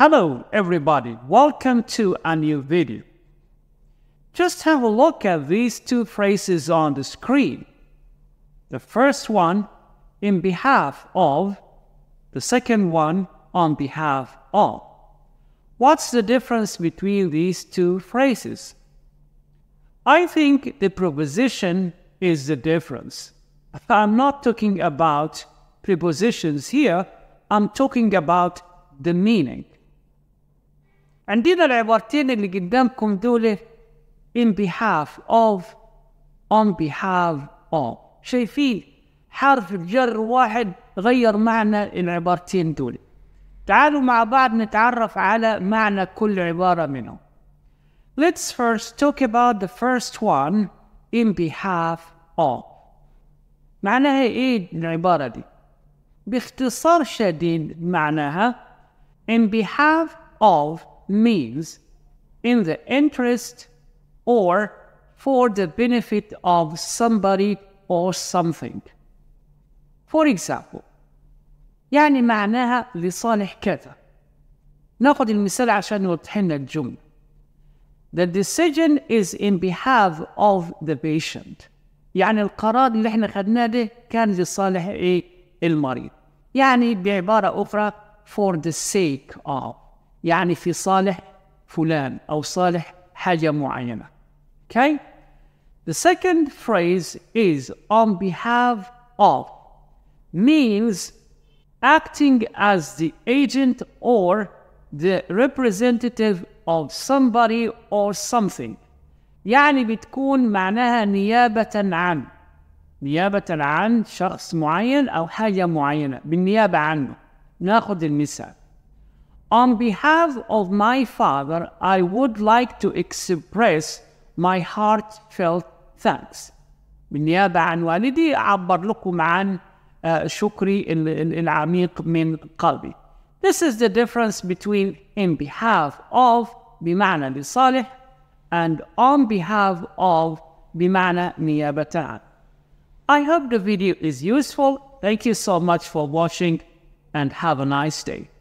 Hello everybody, welcome to a new video. Just have a look at these two phrases on the screen. The first one, in behalf of, the second one, on behalf of. What's the difference between these two phrases? I think the preposition is the difference. I'm not talking about prepositions here, I'm talking about the meaning. عندنا العبارتين اللي قدامكم دول in behalf of on behalf of شايفين حرف الجر واحد غير معنى العبارتين دول تعالوا مع بعض نتعرف على معنى كل عبارة منهم Let's first talk about the first one in behalf of معناها ايه العبارة دي؟ باختصار شديد معناها in behalf of means in the interest or for the benefit of somebody or something. For example يعني معناها لصالح كذا ناخذ المثال عشان نوضح لنا الجملة The decision is in behalf of the patient يعني القرار اللي احنا خدناه ده كان لصالح ايه المريض يعني بعبارة أخرى for the sake of يعني في صالح فلان أو صالح حاجة معينة. Okay? The second phrase is on behalf of means acting as the agent or the representative of somebody or something. يعني بتكون معناها نيابة عن نيابة عن شخص معين أو حاجة معينة بالنيابة عنه ناخد المثال On behalf of my father, I would like to express my heartfelt thanks. بالنيابة عن والدي أعبر لكم عن شكري العميق من قلبي. This is the difference between in behalf of بمعنى لصالح and on behalf of بمعنى نيابة عن. I hope the video is useful. Thank you so much for watching and have a nice day.